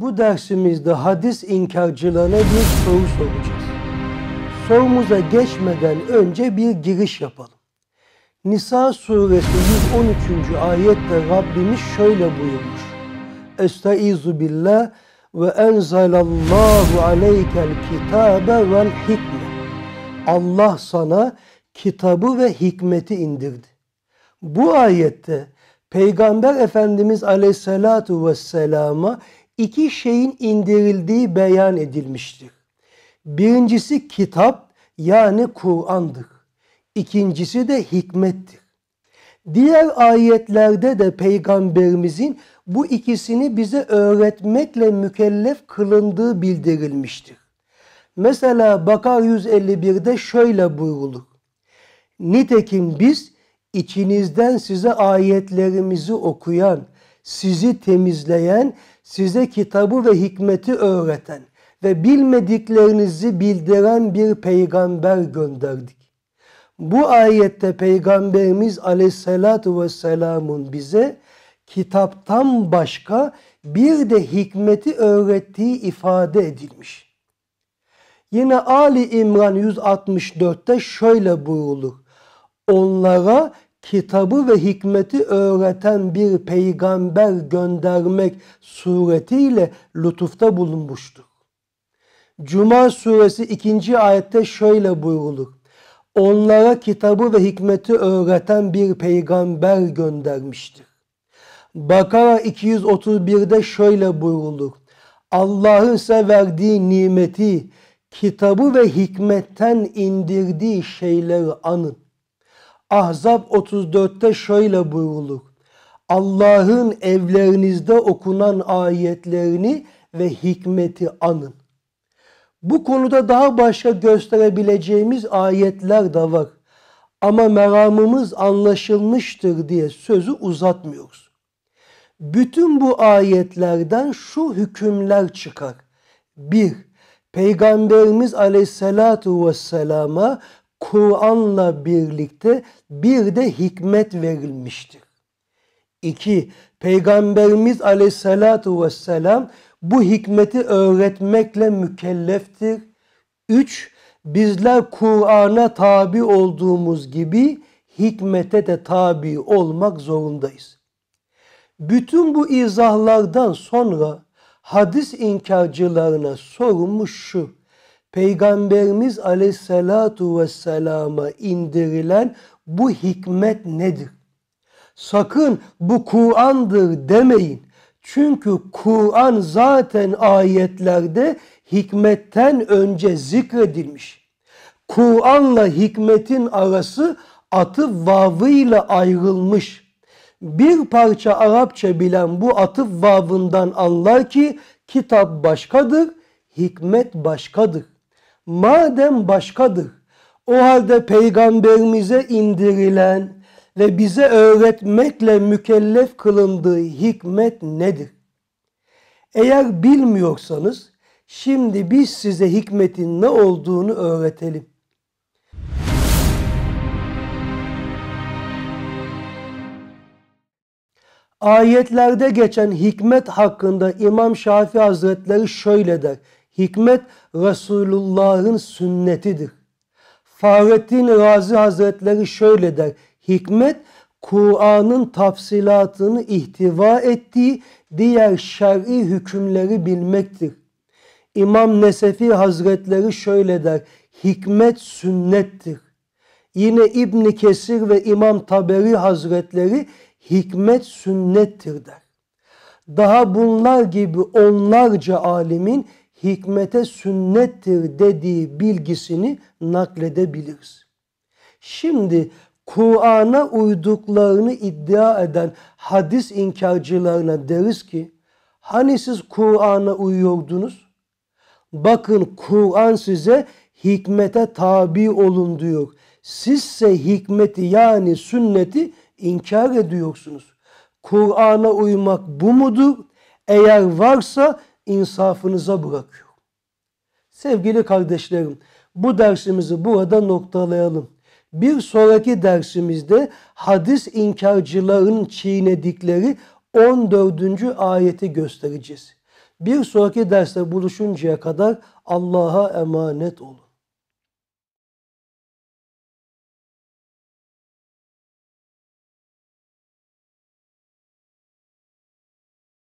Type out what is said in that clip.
Bu dersimizde hadis inkarcılarına bir soru soracağız. Sorumuza geçmeden önce bir giriş yapalım. Nisa suresi 113. ayette Rabbimiz şöyle buyurmuş. Estaizu billah ve enzalallahu aleykel kitabe vel hikme. Allah sana kitabı ve hikmeti indirdi. Bu ayette Peygamber Efendimiz Aleyhisselatu vesselama iki şeyin indirildiği beyan edilmiştir. Birincisi kitap yani Kur'an'dır. İkincisi de hikmettir. Diğer ayetlerde de peygamberimizin bu ikisini bize öğretmekle mükellef kılındığı bildirilmiştir. Mesela Bakar 151'de şöyle buyrulur. Nitekim biz içinizden size ayetlerimizi okuyan, sizi temizleyen size kitabı ve hikmeti öğreten ve bilmediklerinizi bildiren bir peygamber gönderdik. Bu ayette Peygamberimiz aleyhissalatu vesselamın bize kitaptan başka bir de hikmeti öğrettiği ifade edilmiş. Yine Ali İmran 164'te şöyle buyrulur. Onlara kitabı ve hikmeti öğreten bir peygamber göndermek suretiyle lütufta bulunmuştur. Cuma suresi 2. ayette şöyle buyrulur. Onlara kitabı ve hikmeti öğreten bir peygamber göndermiştir. Bakara 231'de şöyle buyrulur. Allah'ın size verdiği nimeti, kitabı ve hikmetten indirdiği şeyleri anın. Ahzab 34'te şöyle buyruluk. Allah'ın evlerinizde okunan ayetlerini ve hikmeti anın. Bu konuda daha başka gösterebileceğimiz ayetler de var. Ama meramımız anlaşılmıştır diye sözü uzatmıyoruz. Bütün bu ayetlerden şu hükümler çıkar. 1. Peygamberimiz aleyhissalatu vesselama Kur'an'la birlikte bir de hikmet verilmiştir. İki, Peygamberimiz aleyhissalatu vesselam bu hikmeti öğretmekle mükelleftir. Üç, bizler Kur'an'a tabi olduğumuz gibi hikmete de tabi olmak zorundayız. Bütün bu izahlardan sonra hadis inkarcılarına sorumuş şu. Peygamberimiz aleyhissalatu vesselama indirilen bu hikmet nedir? Sakın bu Kur'an'dır demeyin. Çünkü Kur'an zaten ayetlerde hikmetten önce zikredilmiş. Kur'an'la hikmetin arası atıf vavıyla ayrılmış. Bir parça Arapça bilen bu atıf vavından anlar ki kitap başkadır, hikmet başkadır madem başkadır o halde peygamberimize indirilen ve bize öğretmekle mükellef kılındığı hikmet nedir? Eğer bilmiyorsanız şimdi biz size hikmetin ne olduğunu öğretelim. Ayetlerde geçen hikmet hakkında İmam Şafii Hazretleri şöyle der. Hikmet Resulullah'ın sünnetidir. Fahrettin Razi Hazretleri şöyle der. Hikmet Kur'an'ın tafsilatını ihtiva ettiği diğer şer'i hükümleri bilmektir. İmam Nesefi Hazretleri şöyle der. Hikmet sünnettir. Yine İbn Kesir ve İmam Taberi Hazretleri hikmet sünnettir der. Daha bunlar gibi onlarca alimin hikmete sünnettir dediği bilgisini nakledebiliriz. Şimdi Kur'an'a uyduklarını iddia eden hadis inkarcılarına deriz ki hani siz Kur'an'a uyuyordunuz? Bakın Kur'an size hikmete tabi olun diyor. Sizse hikmeti yani sünneti inkar ediyorsunuz. Kur'an'a uymak bu mudur? Eğer varsa insafınıza bırakıyorum. Sevgili kardeşlerim bu dersimizi burada noktalayalım. Bir sonraki dersimizde hadis inkarcıların çiğnedikleri 14. ayeti göstereceğiz. Bir sonraki derste buluşuncaya kadar Allah'a emanet olun.